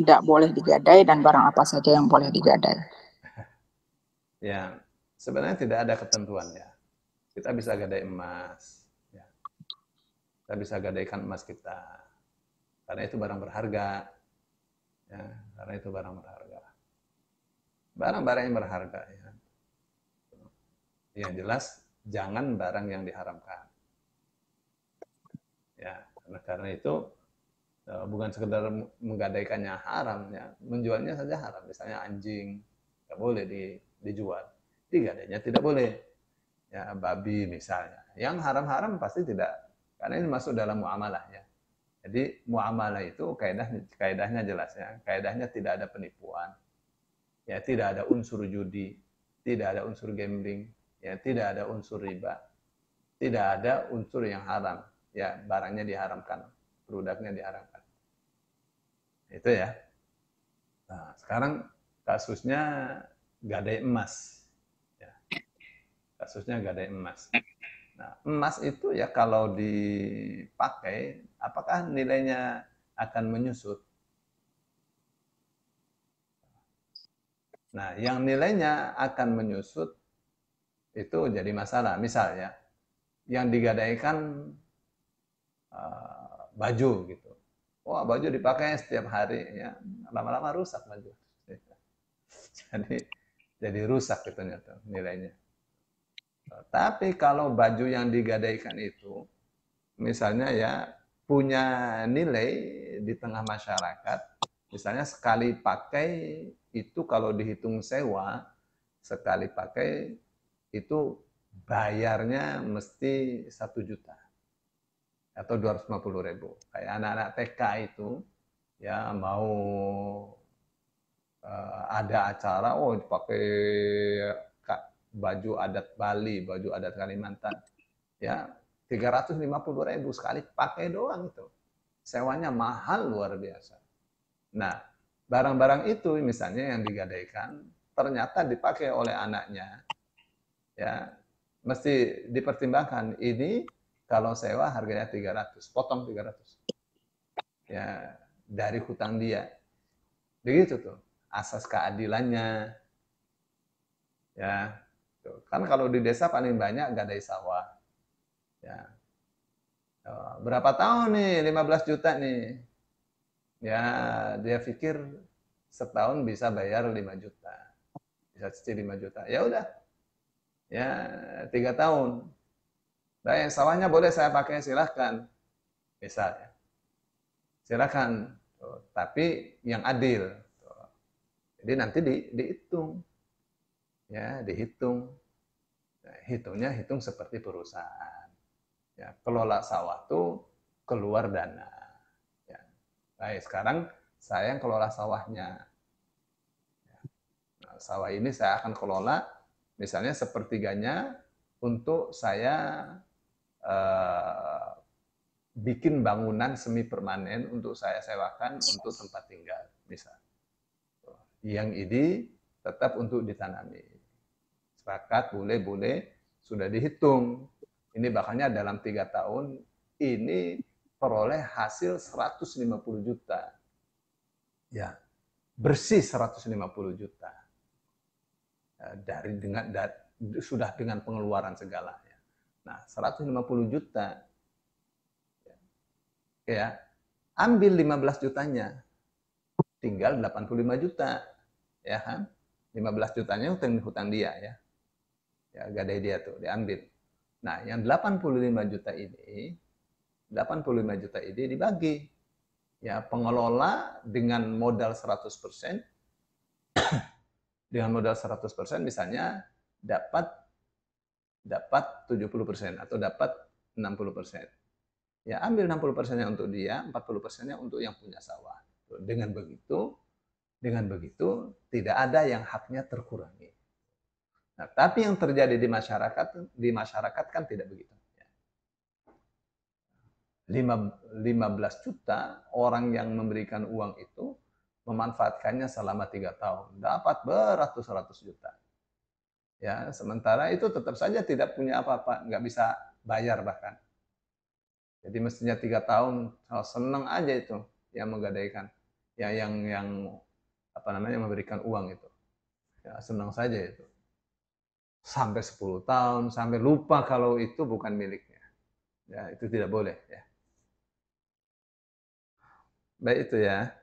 tidak boleh digadai dan barang apa saja yang boleh digadai. Ya, sebenarnya tidak ada ketentuan ya. Kita bisa gadai emas, ya. kita bisa gadaikan emas kita, karena itu barang berharga. Ya, karena itu barang berharga. Barang-barang yang berharga ya. Yang jelas jangan barang yang diharamkan. Ya, karena, karena itu Eh, bukan sekedar menggadaikannya haram ya menjualnya saja haram misalnya anjing nggak boleh di, dijual digadainya tidak boleh ya babi misalnya yang haram-haram pasti tidak karena ini masuk dalam muamalah ya jadi muamalah itu kaidah kaidahnya jelas ya kaidahnya tidak ada penipuan ya tidak ada unsur judi tidak ada unsur gambling ya tidak ada unsur riba tidak ada unsur yang haram ya barangnya diharamkan produknya diharamkan itu ya. Nah, sekarang kasusnya gadai emas. Ya. Kasusnya gadai emas. Nah, emas itu ya kalau dipakai, apakah nilainya akan menyusut? Nah, yang nilainya akan menyusut itu jadi masalah. Misalnya, yang digadaikan uh, baju gitu. Wah, baju dipakai setiap hari ya. Lama-lama rusak baju. Jadi jadi rusak itu nyata nilainya. Tapi kalau baju yang digadaikan itu misalnya ya punya nilai di tengah masyarakat, misalnya sekali pakai itu kalau dihitung sewa, sekali pakai itu bayarnya mesti satu juta atau 250 ribu. Kayak anak-anak TK itu ya mau uh, ada acara, oh pakai baju adat Bali, baju adat Kalimantan, ya 350 ribu sekali pakai doang itu. Sewanya mahal luar biasa. Nah, barang-barang itu misalnya yang digadaikan ternyata dipakai oleh anaknya, ya mesti dipertimbangkan ini kalau sewa harganya 300, potong 300. Ya, dari hutang dia. Begitu tuh, asas keadilannya. Ya. Tuh. Kan kalau di desa paling banyak gadai sawah. Ya. ya. Berapa tahun nih 15 juta nih? Ya, dia pikir setahun bisa bayar 5 juta. Bisa cicil 5 juta. Ya udah. Ya, tiga tahun Baik, nah, sawahnya boleh saya pakai, silahkan. Misalnya. Silahkan. Tuh. Oh, tapi yang adil. Tuh. Jadi nanti di, dihitung. Ya, dihitung. Nah, hitungnya hitung seperti perusahaan. Ya, kelola sawah tuh keluar dana. Ya. Baik, nah, sekarang saya yang kelola sawahnya. Ya. Nah, sawah ini saya akan kelola misalnya sepertiganya untuk saya Eh, bikin bangunan semi permanen untuk saya sewakan untuk tempat tinggal, misal. Yang ini tetap untuk ditanami. Sepakat, boleh-boleh, sudah dihitung. Ini bakalnya dalam tiga tahun, ini peroleh hasil 150 juta. Ya, bersih 150 juta. Eh, dari dengan dat, sudah dengan pengeluaran segalanya. Nah, 150 juta. Ya. Ambil 15 jutanya. Tinggal 85 juta. Ya kan? 15 jutanya hutang hutang dia ya. Ya, gadai dia tuh diambil. Nah, yang 85 juta ini 85 juta ini dibagi. Ya, pengelola dengan modal 100% dengan modal 100% misalnya dapat dapat 70% atau dapat 60%. Ya, ambil 60%-nya untuk dia, 40%-nya untuk yang punya sawah. Dengan begitu, dengan begitu tidak ada yang haknya terkurangi. Nah, tapi yang terjadi di masyarakat di masyarakat kan tidak begitu. 15 juta orang yang memberikan uang itu memanfaatkannya selama tiga tahun dapat beratus-ratus juta. Ya, sementara itu tetap saja tidak punya apa-apa, nggak bisa bayar bahkan. Jadi mestinya tiga tahun, kalau senang aja itu yang menggadaikan, ya yang yang apa namanya memberikan uang itu, ya, senang saja itu. Sampai 10 tahun, sampai lupa kalau itu bukan miliknya, ya itu tidak boleh ya. Baik itu ya.